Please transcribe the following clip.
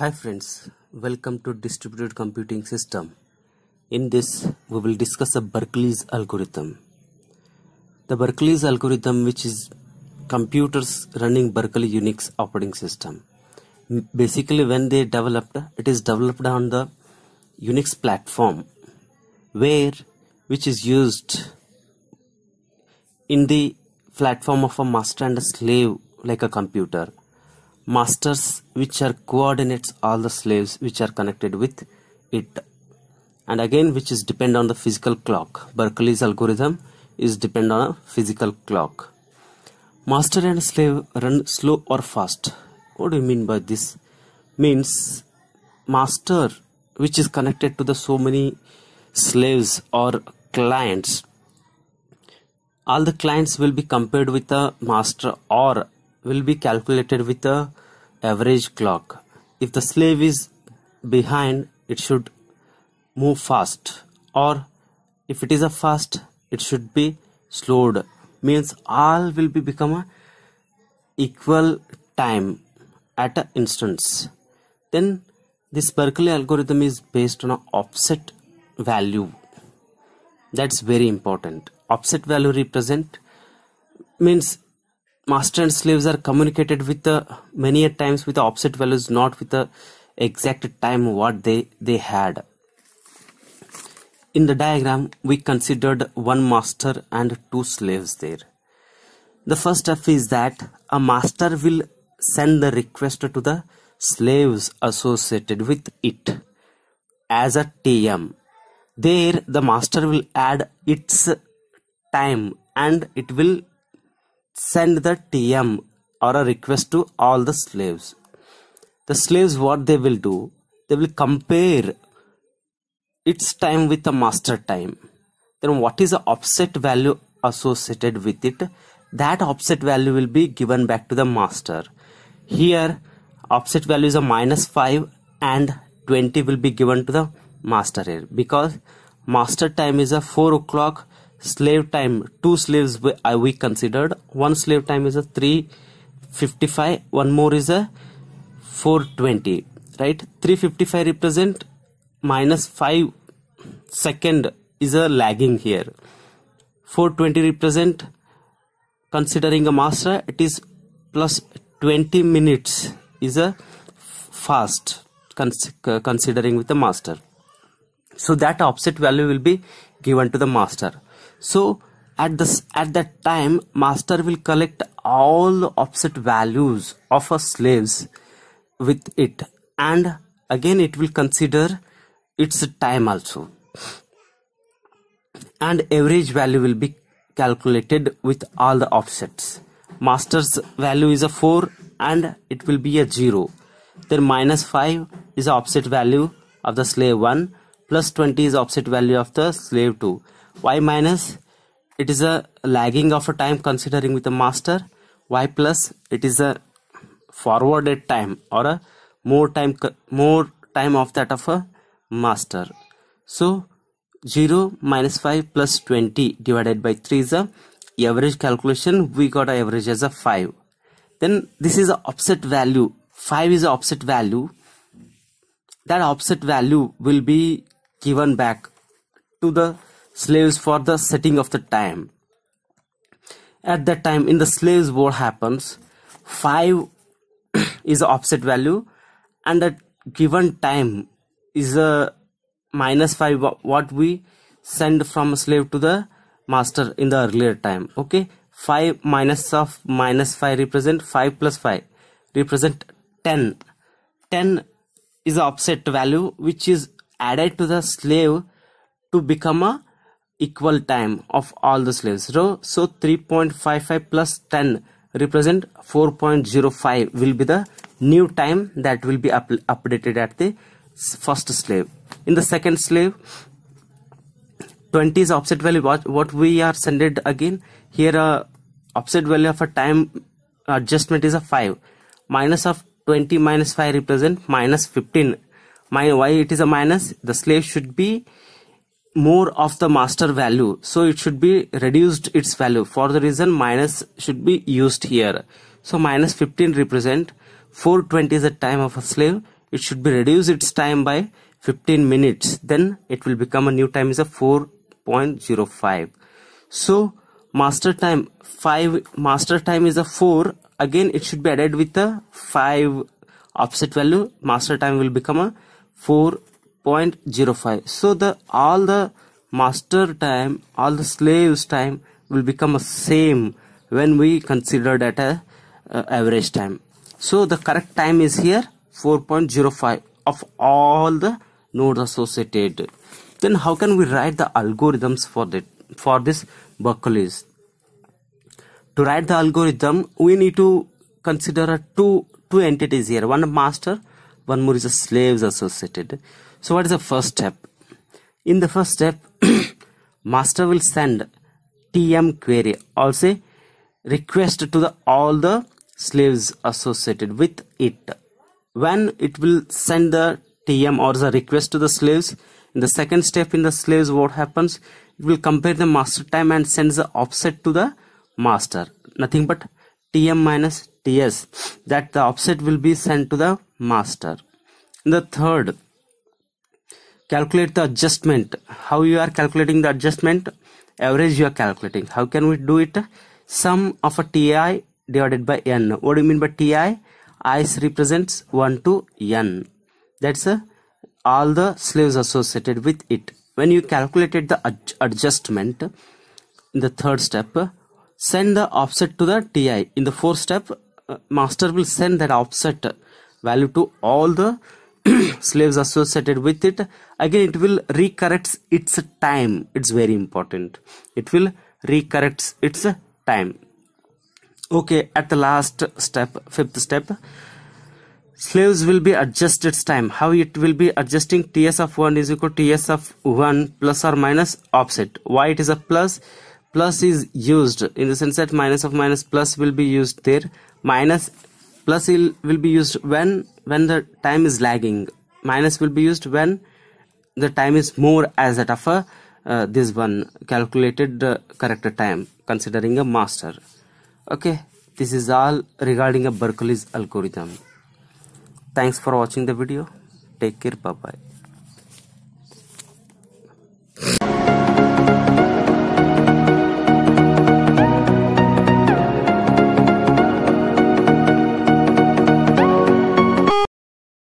Hi friends, welcome to distributed computing system. In this we will discuss a Berkeley's algorithm. The Berkeley's algorithm which is computers running Berkeley Unix operating system. Basically when they developed it is developed on the Unix platform where which is used in the platform of a master and a slave like a computer masters which are coordinates all the slaves which are connected with it and again which is depend on the physical clock Berkeley's algorithm is depend on a physical clock master and slave run slow or fast what do you mean by this means master which is connected to the so many slaves or clients all the clients will be compared with a master or will be calculated with a average clock. If the slave is behind, it should move fast, or if it is a fast, it should be slowed. Means all will be become a equal time at an instance. Then this Berkeley algorithm is based on an offset value. That's very important. Offset value represent means master and slaves are communicated with the many a times with the offset values not with the exact time what they they had in the diagram we considered one master and two slaves there the first step is that a master will send the request to the slaves associated with it as a tm there the master will add its time and it will send the TM or a request to all the slaves. The slaves, what they will do, they will compare its time with the master time. Then, what is the offset value associated with it? That offset value will be given back to the master. Here, offset value is a minus 5 and 20 will be given to the master here because master time is a 4 o'clock slave time two slaves are uh, we considered one slave time is a 355 one more is a 420 right 355 represent minus 5 second is a lagging here 420 represent considering a master it is plus 20 minutes is a fast cons considering with the master so that offset value will be given to the master so at this at that time master will collect all the offset values of a slaves with it and again it will consider its time also and average value will be calculated with all the offsets master's value is a 4 and it will be a 0 then minus 5 is offset value of the slave 1 plus 20 is offset value of the slave 2 y minus it is a lagging of a time considering with the master y plus it is a forwarded time or a more time more time of that of a master so 0 minus 5 plus 20 divided by 3 is a average calculation we got average as a 5 then this is a offset value 5 is a offset value that offset value will be given back to the slaves for the setting of the time at that time in the slaves war happens 5 is the offset value and the given time is a minus 5 what we send from slave to the master in the earlier time okay 5 minus of minus 5 represent 5 plus 5 represent 10 10 is the offset value which is added to the slave to become a equal time of all the slaves so, so 3.55 plus 10 represent 4.05 will be the new time that will be up updated at the first slave in the second slave 20 is offset value what, what we are sended again here uh, offset value of a time adjustment is a 5 minus of 20 minus 5 represent minus 15 My, why it is a minus the slave should be more of the master value so it should be reduced its value for the reason minus should be used here so minus 15 represent 420 is the time of a slave it should be reduced its time by 15 minutes then it will become a new time is a 4.05 so master time 5 master time is a 4 again it should be added with a 5 offset value master time will become a 4 0.05 so the all the master time all the slaves time will become a same when we consider that a uh, average time so the correct time is here 4.05 of all the nodes associated then how can we write the algorithms for that for this Berkeley's to write the algorithm we need to consider two two entities here one master one more is a slaves associated so what is the first step in the first step master will send tm query or say request to the all the slaves associated with it when it will send the tm or the request to the slaves in the second step in the slaves what happens it will compare the master time and sends the offset to the master nothing but tm minus ts that the offset will be sent to the master in the third calculate the adjustment how you are calculating the adjustment average you are calculating how can we do it sum of a ti divided by n what do you mean by ti ice represents 1 to n that's uh, all the slaves associated with it when you calculated the ad adjustment in the third step send the offset to the ti in the fourth step uh, master will send that offset value to all the slaves associated with it again it will recorrects its time it's very important it will recorrects its time okay at the last step fifth step slaves will be adjusted time how it will be adjusting ts of 1 is equal to ts of 1 plus or minus offset why it is a plus plus is used in the sense that minus of minus plus will be used there minus plus will, will be used when when the time is lagging minus will be used when the time is more as that of a uh, this one calculated uh, correct time considering a master okay this is all regarding a berkeley's algorithm thanks for watching the video take care bye bye